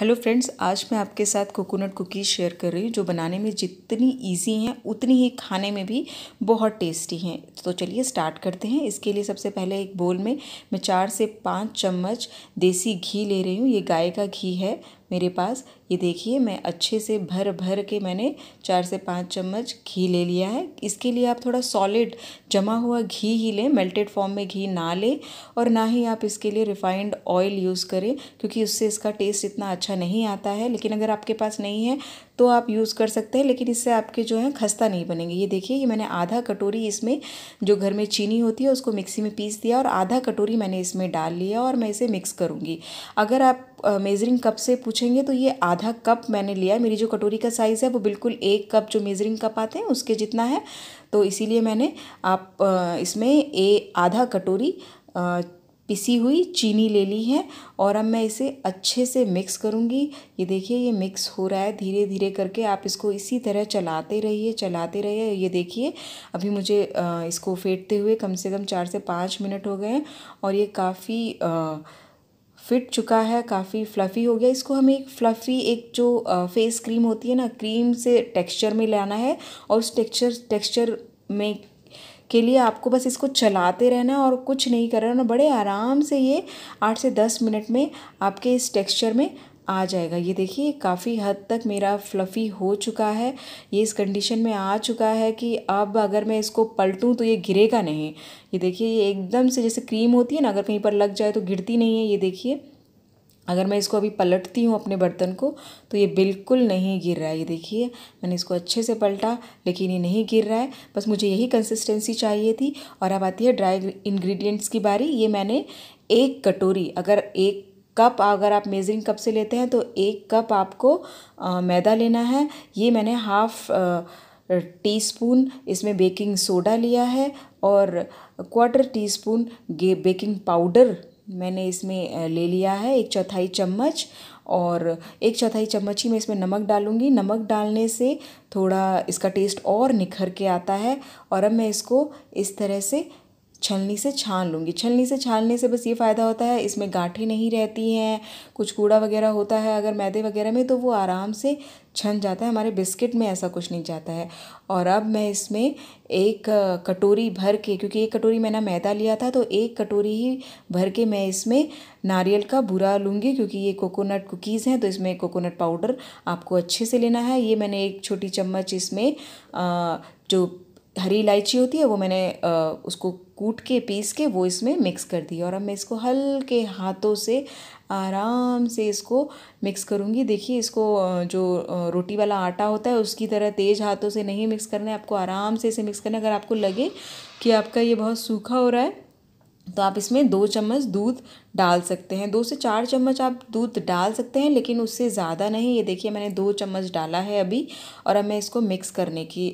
hello friends आज मैं आपके साथ कोकोनट कुकीज़ शेयर कर रही हूँ जो बनाने में जितनी इजी हैं उतनी ही खाने में भी बहुत टेस्टी हैं तो चलिए स्टार्ट करते हैं इसके लिए सबसे पहले एक बोल में मैं चार से पाँच चम्मच देसी घी ले रही हूँ ये गाय का घी है मेरे पास ये देखिए मैं अच्छे से भर भर के मैंने चार से पाँच चम्मच घी ले लिया है इसके लिए आप थोड़ा सॉलिड जमा हुआ घी ही लें मेल्टेड फॉर्म में घी ना लें और ना ही आप इसके लिए रिफाइंड ऑयल यूज़ करें क्योंकि उससे इसका टेस्ट इतना अच्छा नहीं आता है लेकिन अगर आपके पास नहीं है तो आप यूज़ कर सकते हैं लेकिन इससे आपके जो है खस्ता नहीं बनेंगे ये देखिए ये मैंने आधा कटोरी इसमें जो घर में चीनी होती है उसको मिक्सी में पीस दिया और आधा कटोरी मैंने इसमें डाल लिया और मैं इसे मिक्स करूँगी अगर आप मेज़रिंग कप से पूछेंगे तो ये आधा आधा कप मैंने लिया मेरी जो कटोरी का साइज़ है वो बिल्कुल एक कप जो मेज़रिंग कप आते हैं उसके जितना है तो इसीलिए मैंने आप इसमें ए आधा कटोरी पिसी हुई चीनी ले ली है और अब मैं इसे अच्छे से मिक्स करूँगी ये देखिए ये मिक्स हो रहा है धीरे धीरे करके आप इसको इसी तरह चलाते रहिए चलाते रहिए ये देखिए अभी मुझे इसको फेंटते हुए कम से कम चार से पाँच मिनट हो गए हैं और ये काफ़ी फिट चुका है काफ़ी फ्लफ़ी हो गया इसको हमें एक फ्लफ़ी एक जो फेस क्रीम होती है ना क्रीम से टेक्सचर में लाना है और उस टेक्सचर टेक्सचर में के लिए आपको बस इसको चलाते रहना और कुछ नहीं करना बड़े आराम से ये आठ से दस मिनट में आपके इस टेक्सचर में आ जाएगा ये देखिए काफ़ी हद तक मेरा फ्लफ़ी हो चुका है ये इस कंडीशन में आ चुका है कि अब अगर मैं इसको पलटूँ तो ये गिरेगा नहीं ये देखिए ये एकदम से जैसे क्रीम होती है ना अगर कहीं पर लग जाए तो गिरती नहीं है ये देखिए अगर मैं इसको अभी पलटती हूँ अपने बर्तन को तो ये बिल्कुल नहीं गिर रहा है ये देखिए मैंने इसको अच्छे से पलटा लेकिन ये नहीं गिर रहा है बस मुझे यही कंसिस्टेंसी चाहिए थी और अब आती है ड्राई इन्ग्रीडियंट्स की बारी ये मैंने एक कटोरी अगर एक कप अगर आप मेज़रिंग कप से लेते हैं तो एक कप आपको मैदा लेना है ये मैंने हाफ़ टी स्पून इसमें बेकिंग सोडा लिया है और quarter teaspoon baking powder मैंने इसमें ले लिया है एक चौथाई चम्मच और एक चौथाई चम्मच ही मैं इसमें नमक डालूंगी नमक डालने से थोड़ा इसका टेस्ट और निखर के आता है और अब मैं इसको इस तरह से छलनी से छान लूँगी छलनी से छानने से बस ये फ़ायदा होता है इसमें गाँठे नहीं रहती हैं कुछ कूड़ा वगैरह होता है अगर मैदे वगैरह में तो वो आराम से छन जाता है हमारे बिस्किट में ऐसा कुछ नहीं जाता है और अब मैं इसमें एक कटोरी भर के क्योंकि एक कटोरी मैंने मैदा लिया था तो एक कटोरी ही भर के मैं इसमें नारियल का बुरा लूँगी क्योंकि ये कोकोनट कुकीज़ हैं तो इसमें कोकोनट पाउडर आपको अच्छे से लेना है ये मैंने एक छोटी चम्मच इसमें जो हरी इलायची होती है वो मैंने उसको कूट के पीस के वो इसमें मिक्स कर दी और अब मैं इसको हल्के हाथों से आराम से इसको मिक्स करूँगी देखिए इसको जो रोटी वाला आटा होता है उसकी तरह तेज़ हाथों से नहीं मिक्स करना है आपको आराम से इसे मिक्स करना है अगर आपको लगे कि आपका ये बहुत सूखा हो रहा है तो आप इसमें दो चम्मच दूध डाल सकते हैं दो से चार चम्मच आप दूध डाल सकते हैं लेकिन उससे ज़्यादा नहीं ये देखिए मैंने दो चम्मच डाला है अभी और अब मैं इसको मिक्स करने की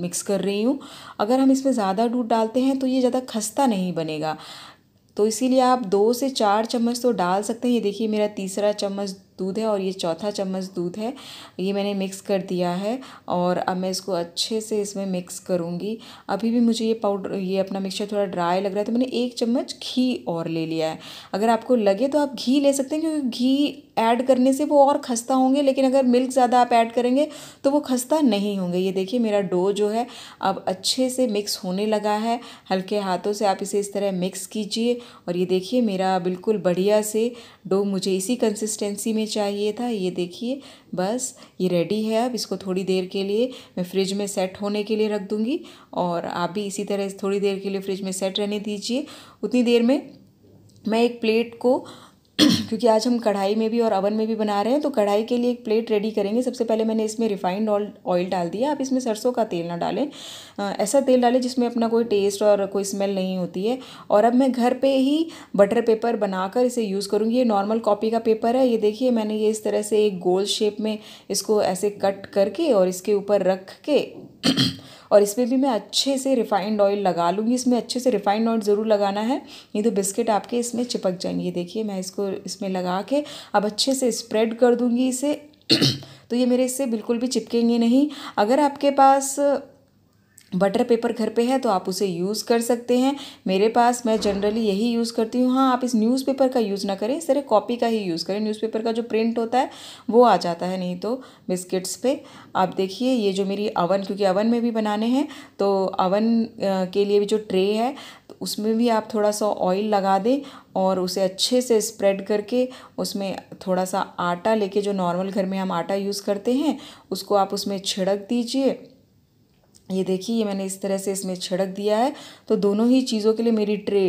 मिक्स कर रही हूँ अगर हम इसमें ज़्यादा दूध डालते हैं तो ये ज़्यादा खस्ता नहीं बनेगा तो इसीलिए आप दो से चार चम्मच तो डाल सकते हैं ये देखिए मेरा तीसरा चम्मच दूध है और ये चौथा चम्मच दूध है ये मैंने मिक्स कर दिया है और अब मैं इसको अच्छे से इसमें मिक्स करूँगी अभी भी मुझे ये पाउडर ये अपना मिक्सचर थोड़ा ड्राई लग रहा है तो मैंने एक चम्मच घी और ले लिया है अगर आपको लगे तो आप घी ले सकते हैं क्योंकि घी ऐड करने से वो और खस्ता होंगे लेकिन अगर मिल्क ज़्यादा आप ऐड करेंगे तो वो खस्ता नहीं होंगे ये देखिए मेरा डो जो है अब अच्छे से मिक्स होने लगा है हल्के हाथों से आप इसे इस तरह मिक्स कीजिए और ये देखिए मेरा बिल्कुल बढ़िया से डो मुझे इसी कंसिस्टेंसी में चाहिए था ये देखिए बस ये रेडी है अब इसको थोड़ी देर के लिए मैं फ्रिज में सेट होने के लिए रख दूँगी और आप भी इसी तरह थोड़ी देर के लिए फ्रिज में सेट रहने दीजिए उतनी देर में मैं एक प्लेट को क्योंकि आज हम कढ़ाई में भी और अवन में भी बना रहे हैं तो कढ़ाई के लिए एक प्लेट रेडी करेंगे सबसे पहले मैंने इसमें रिफाइंड ऑयल डाल दिया आप इसमें सरसों का तेल ना डालें ऐसा तेल डालें जिसमें अपना कोई टेस्ट और कोई स्मेल नहीं होती है और अब मैं घर पे ही बटर पेपर बनाकर इसे यूज़ करूँगी ये नॉर्मल कॉपी का पेपर है ये देखिए मैंने ये इस तरह से एक गोल शेप में इसको ऐसे कट करके और इसके ऊपर रख के और इसमें भी मैं अच्छे से रिफाइंड ऑयल लगा लूँगी इसमें अच्छे से रिफाइंड ऑयल ज़रूर लगाना है नहीं तो बिस्किट आपके इसमें चिपक जाएंगे देखिए मैं इसको इसमें लगा के अब अच्छे से स्प्रेड कर दूँगी इसे तो ये मेरे इससे बिल्कुल भी चिपकेंगे नहीं अगर आपके पास बटर पेपर घर पे है तो आप उसे यूज़ कर सकते हैं मेरे पास मैं जनरली यही यूज़ करती हूँ हाँ आप इस न्यूज़पेपर का यूज़ ना करें सिर्फ कॉपी का ही यूज़ करें न्यूज़पेपर का जो प्रिंट होता है वो आ जाता है नहीं तो बिस्किट्स पे आप देखिए ये जो मेरी अवन क्योंकि अवन में भी बनाने हैं तो अवन के लिए भी जो ट्रे है तो उसमें भी आप थोड़ा सा ऑयल लगा दें और उसे अच्छे से स्प्रेड करके उसमें थोड़ा सा आटा लेके जो नॉर्मल घर में हम आटा यूज़ करते हैं उसको आप उसमें छिड़क दीजिए ये देखिए ये मैंने इस तरह से इसमें छिड़क दिया है तो दोनों ही चीज़ों के लिए मेरी ट्रे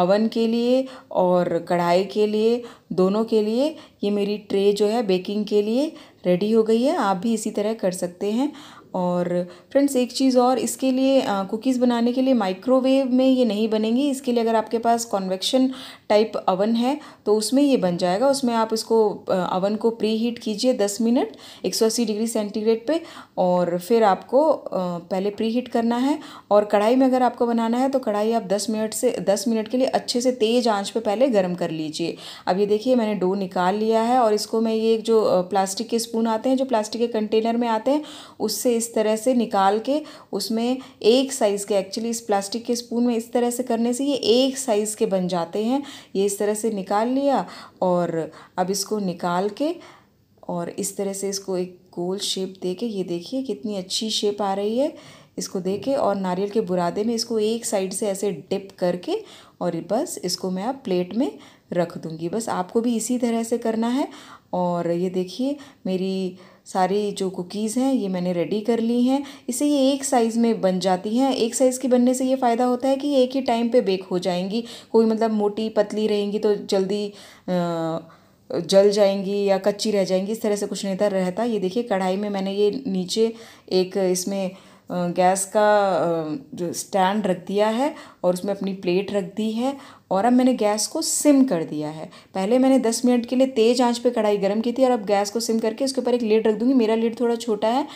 अवन के लिए और कढ़ाई के लिए दोनों के लिए ये मेरी ट्रे जो है बेकिंग के लिए रेडी हो गई है आप भी इसी तरह कर सकते हैं और फ्रेंड्स एक चीज़ और इसके लिए कुकीज़ बनाने के लिए माइक्रोवेव में ये नहीं बनेंगी इसके लिए अगर आपके पास कॉन्वेक्शन टाइप अवन है तो उसमें ये बन जाएगा उसमें आप इसको अवन को प्री हीट कीजिए दस मिनट एक सौ अस्सी डिग्री सेंटीग्रेड पे और फिर आपको पहले प्री हीट करना है और कढ़ाई में अगर आपको बनाना है तो कढ़ाई आप दस मिनट से दस मिनट के लिए अच्छे से तेज़ आँच पर पहले गर्म कर लीजिए अब ये देखिए मैंने डो निकाल लिया है और इसको मैं ये जो प्लास्टिक के स्पून आते हैं जो प्लास्टिक के कंटेनर में आते हैं उससे इस तरह से निकाल के उसमें एक साइज़ के एक्चुअली इस प्लास्टिक के स्पून में इस तरह से करने से ये एक साइज़ के बन जाते हैं ये इस तरह से निकाल लिया और अब इसको निकाल के और इस तरह से इसको एक गोल शेप दे के ये देखिए कितनी अच्छी शेप आ रही है इसको दे के और नारियल के बुरादे में इसको एक साइड से ऐसे डिप करके और बस इसको मैं अब प्लेट में रख दूँगी बस आपको भी इसी तरह से करना है और ये देखिए मेरी सारी जो कुकीज़ हैं ये मैंने रेडी कर ली हैं इसे ये एक साइज़ में बन जाती हैं एक साइज़ की बनने से ये फ़ायदा होता है कि एक ही टाइम पे बेक हो जाएंगी कोई मतलब मोटी पतली रहेंगी तो जल्दी जल जाएंगी या कच्ची रह जाएंगी इस तरह से कुछ नहीं था रहता ये देखिए कढ़ाई में मैंने ये नीचे एक इसमें गैस का जो स्टैंड रख दिया है और उसमें अपनी प्लेट रख दी है और अब मैंने गैस को सिम कर दिया है पहले मैंने दस मिनट के लिए तेज़ आंच पे कढ़ाई गर्म की थी और अब गैस को सिम करके उसके ऊपर एक लीड रख दूँगी मेरा लीड थोड़ा छोटा है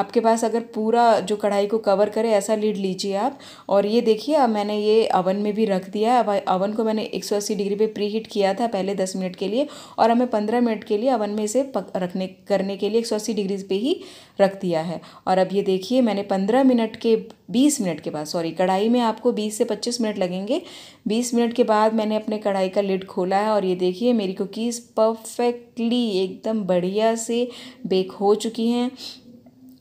आपके पास अगर पूरा जो कढ़ाई को कवर करे ऐसा लीड लीजिए आप और ये देखिए अब मैंने ये अवन में भी रख दिया है अब अवन को मैंने एक डिग्री पर प्री हीट किया था पहले दस मिनट के लिए और अब मैं पंद्रह मिनट के लिए अवन में इसे पक रखने करने के लिए एक डिग्री पर ही रख दिया है और अब ये देखिए मैंने पंद्रह मिनट के बीस मिनट के बाद सॉरी कढ़ाई में आपको बीस से पच्चीस मिनट लगेंगे बीस मिनट के बाद मैंने अपने कढ़ाई का लिड खोला है और ये देखिए मेरी कुकीज़ परफेक्टली एकदम बढ़िया से बेक हो चुकी हैं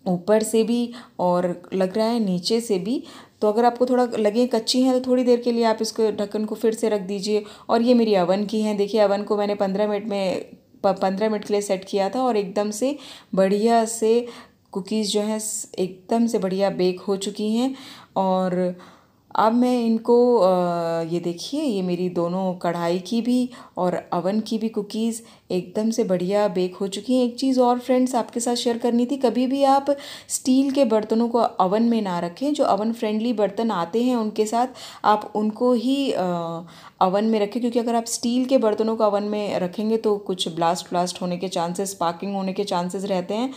ऊपर से भी और लग रहा है नीचे से भी तो अगर आपको थोड़ा लगे कच्ची हैं तो थोड़ी देर के लिए आप इसको ढक्कन को फिर से रख दीजिए और ये मेरी अवन की हैं देखिए अवन को मैंने पंद्रह मिनट में पंद्रह मिनट के लिए सेट किया था और एकदम से बढ़िया से कुकीज़ जो हैं एकदम से बढ़िया बेक हो चुकी हैं और अब मैं इनको ये देखिए ये मेरी दोनों कढ़ाई की भी और अवन की भी कुकीज़ एकदम से बढ़िया बेक हो चुकी हैं एक चीज़ और फ्रेंड्स आपके साथ शेयर करनी थी कभी भी आप स्टील के बर्तनों को अवन में ना रखें जो अवन फ्रेंडली बर्तन आते हैं उनके साथ आप उनको ही अवन में रखें क्योंकि अगर आप स्टील के बर्तनों को अवन में रखेंगे तो कुछ ब्लास्ट ब्लास्ट होने के चांसेस पार्किंग होने के चांसेस रहते हैं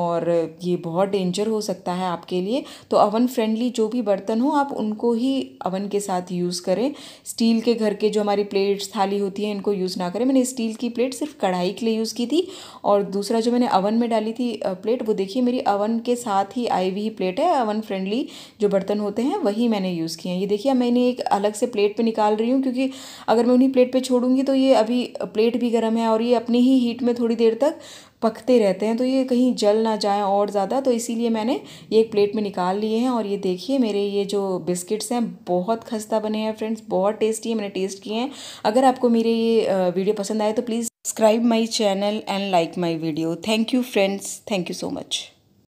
और ये बहुत डेंजर हो सकता है आपके लिए तो अवन फ्रेंडली जो भी बर्तन हो आप उनको ही अवन के साथ यूज़ करें स्टील के घर के जो हमारी प्लेट्स थाली होती है इनको यूज़ ना करें मैंने स्टील की प्लेट सिर्फ कढ़ाई के लिए यूज़ की थी और दूसरा जो मैंने अवन में डाली थी प्लेट वो देखिए मेरी अवन के साथ ही आई हुई प्लेट है अवन फ्रेंडली जो बर्तन होते हैं वही मैंने यूज़ किए हैं ये देखिए मैंने एक अलग से प्लेट पर निकाल रही हूँ क्योंकि अगर मैं उन्हीं प्लेट पर छोड़ूंगी तो ये अभी प्लेट भी गर्म है और ये अपनी ही हीट में थोड़ी देर तक पकते रहते हैं तो ये कहीं जल ना जाए और ज़्यादा तो इसीलिए मैंने ये एक प्लेट में निकाल लिए हैं और ये देखिए मेरे ये जो बिस्किट्स हैं बहुत खस्ता बने हैं फ्रेंड्स बहुत टेस्टी है मैंने टेस्ट किए हैं अगर आपको मेरे ये वीडियो पसंद आए तो please subscribe my channel and like my video thank you friends thank you so much